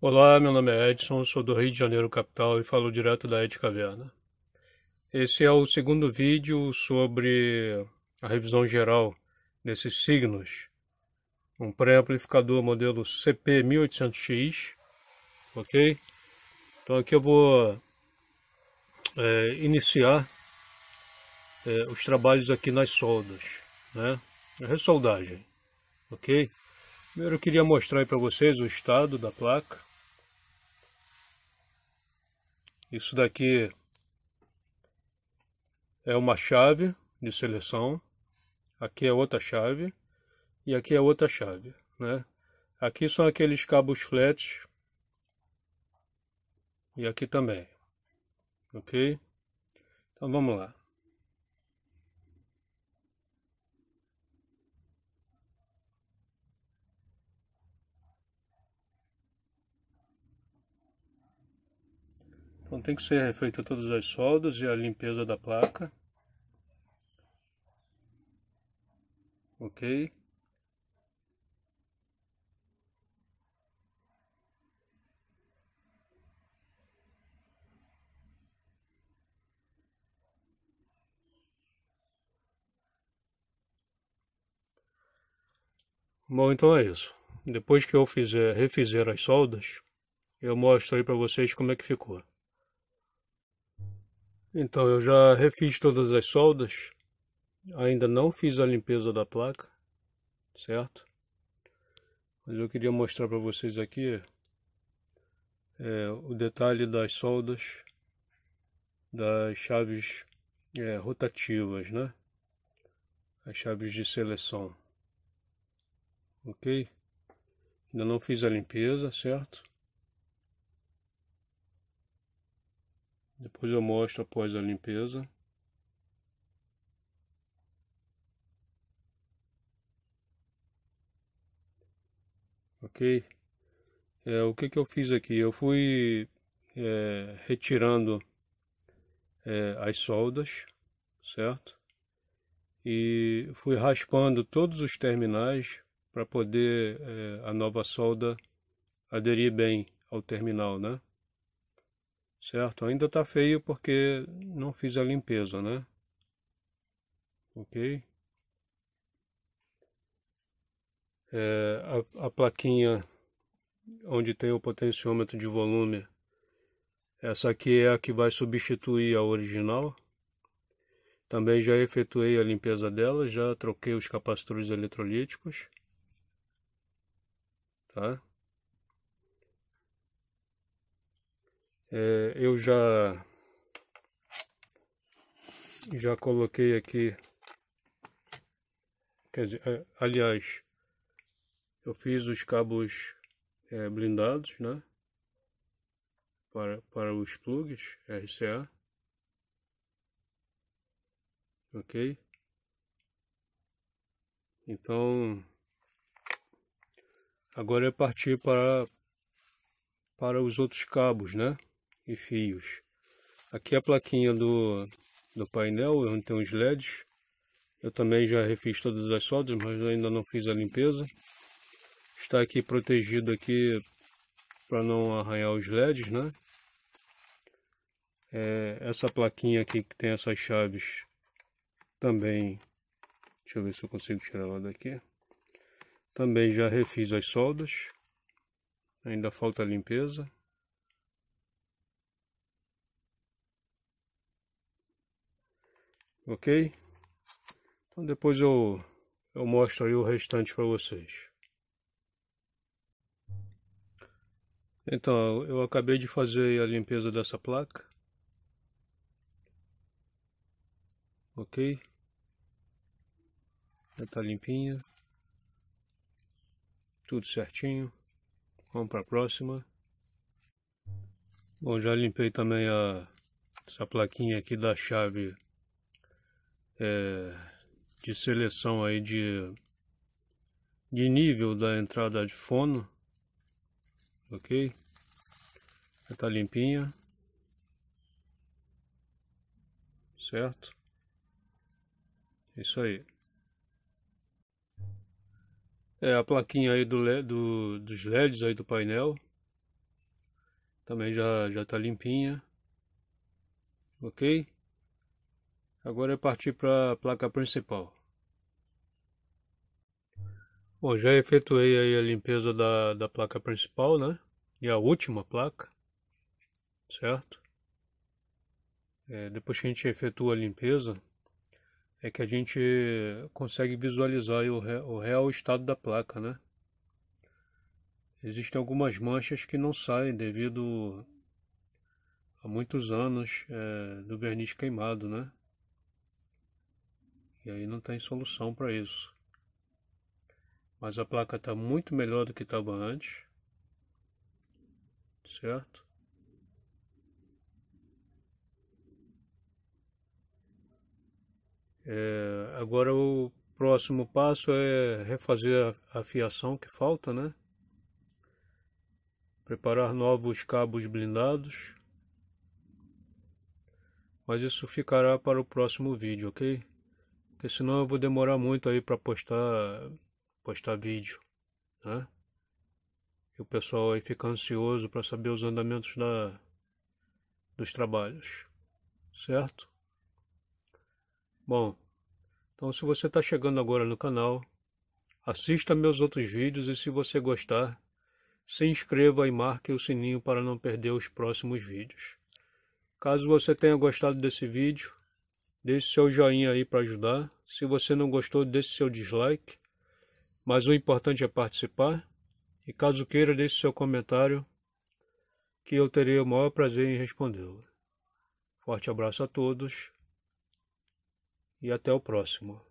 Olá, meu nome é Edson, sou do Rio de Janeiro capital e falo direto da Ed Caverna. Esse é o segundo vídeo sobre a revisão geral desses signos. Um pré-amplificador modelo CP1800X, ok? Então aqui eu vou é, iniciar é, os trabalhos aqui nas soldas, né? A ressoldagem, ok? Primeiro eu queria mostrar para vocês o estado da placa. Isso daqui é uma chave de seleção, aqui é outra chave e aqui é outra chave, né? Aqui são aqueles cabos flats e aqui também, Ok? Então vamos lá. Então tem que ser refeito todas as soldas e a limpeza da placa. Ok? Bom, então é isso. Depois que eu fizer, refizer as soldas, eu mostro aí para vocês como é que ficou. Então, eu já refiz todas as soldas. Ainda não fiz a limpeza da placa, certo? Mas eu queria mostrar para vocês aqui é, o detalhe das soldas das chaves é, rotativas, né? As chaves de seleção ok? Ainda não fiz a limpeza, certo? Depois eu mostro após a limpeza. Ok? É, o que, que eu fiz aqui? Eu fui é, retirando é, as soldas, certo? E fui raspando todos os terminais para poder é, a nova solda aderir bem ao terminal, né? Certo? Ainda está feio porque não fiz a limpeza, né? Ok? É, a, a plaquinha onde tem o potenciômetro de volume, essa aqui é a que vai substituir a original. Também já efetuei a limpeza dela, já troquei os capacitores eletrolíticos. Tá? É, eu já já coloquei aqui quer dizer, aliás eu fiz os cabos é, blindados né para, para os plugs RCA ok então Agora é partir para, para os outros cabos, né? E fios. Aqui a plaquinha do, do painel, onde tem os LEDs. Eu também já refiz todas as soldas, mas ainda não fiz a limpeza. Está aqui protegido aqui para não arranhar os LEDs, né? É, essa plaquinha aqui que tem essas chaves também. Deixa eu ver se eu consigo tirar ela daqui. Também já refiz as soldas. Ainda falta limpeza. Ok? Então depois eu, eu mostro aí o restante para vocês. Então, eu acabei de fazer a limpeza dessa placa. Ok? Já está limpinha tudo certinho. Vamos para a próxima. Bom, já limpei também a, essa plaquinha aqui da chave é, de seleção aí de, de nível da entrada de fono, ok? Já está limpinha, certo? é Isso aí. É, a plaquinha aí do, do, dos LEDs aí do painel. Também já, já tá limpinha. Ok? Agora é partir para a placa principal. Bom, já efetuei aí a limpeza da, da placa principal, né? E a última placa, certo? É, depois que a gente efetua a limpeza, é que a gente consegue visualizar o, real, o real estado da placa, né? Existem algumas manchas que não saem devido a muitos anos é, do verniz queimado, né? E aí não tem solução para isso. Mas a placa está muito melhor do que estava antes, certo? É, agora o próximo passo é refazer a, fiação que falta, né? Preparar novos cabos blindados. Mas isso ficará para o próximo vídeo, ok? Porque senão eu vou demorar muito aí para postar postar vídeo, né? E o pessoal aí fica ansioso para saber os andamentos da, dos trabalhos, certo? Bom, então se você está chegando agora no canal, assista meus outros vídeos e se você gostar, se inscreva e marque o sininho para não perder os próximos vídeos. Caso você tenha gostado desse vídeo, deixe seu joinha aí para ajudar. Se você não gostou, deixe seu dislike. Mas o importante é participar. E caso queira, deixe seu comentário, que eu terei o maior prazer em respondê-lo. Forte abraço a todos e até o próximo.